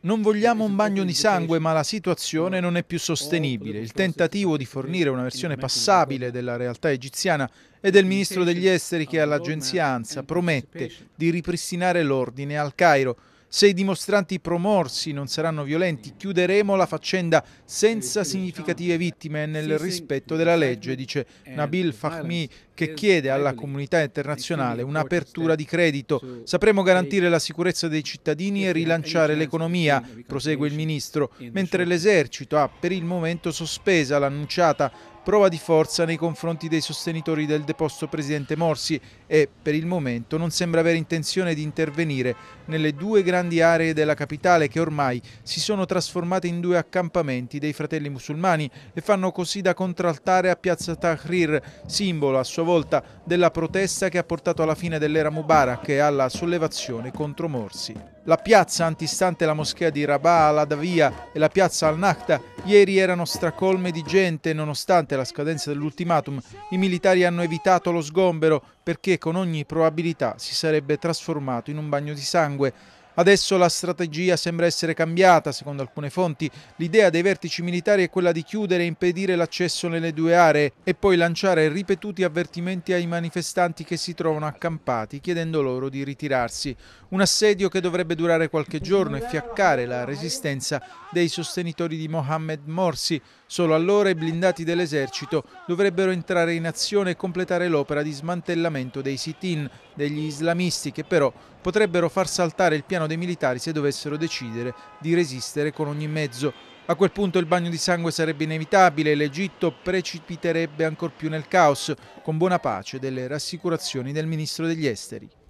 Non vogliamo un bagno di sangue, ma la situazione non è più sostenibile. Il tentativo di fornire una versione passabile della realtà egiziana è del ministro degli esteri che all'agenzia ANSA promette di ripristinare l'ordine al Cairo. Se i dimostranti promorsi non saranno violenti, chiuderemo la faccenda senza significative vittime nel rispetto della legge, dice Nabil Fahmi, che chiede alla comunità internazionale un'apertura di credito. Sapremo garantire la sicurezza dei cittadini e rilanciare l'economia, prosegue il ministro, mentre l'esercito ha per il momento sospesa l'annunciata prova di forza nei confronti dei sostenitori del deposto presidente Morsi e per il momento non sembra avere intenzione di intervenire nelle due grandi aree della capitale che ormai si sono trasformate in due accampamenti dei fratelli musulmani e fanno così da contraltare a piazza Tahrir, simbolo a sua volta della protesta che ha portato alla fine dell'era Mubarak e alla sollevazione contro Morsi. La piazza antistante la moschea di Rabat al-Adavia e la piazza al-Nakta ieri erano stracolme di gente e nonostante la scadenza dell'ultimatum i militari hanno evitato lo sgombero perché con ogni probabilità si sarebbe trasformato in un bagno di sangue. Adesso la strategia sembra essere cambiata, secondo alcune fonti. L'idea dei vertici militari è quella di chiudere e impedire l'accesso nelle due aree e poi lanciare ripetuti avvertimenti ai manifestanti che si trovano accampati, chiedendo loro di ritirarsi. Un assedio che dovrebbe durare qualche giorno e fiaccare la resistenza dei sostenitori di Mohammed Morsi. Solo allora i blindati dell'esercito dovrebbero entrare in azione e completare l'opera di smantellamento dei sit-in degli islamisti che però potrebbero far saltare il piano mano dei militari se dovessero decidere di resistere con ogni mezzo. A quel punto il bagno di sangue sarebbe inevitabile e l'Egitto precipiterebbe ancor più nel caos, con buona pace delle rassicurazioni del ministro degli esteri.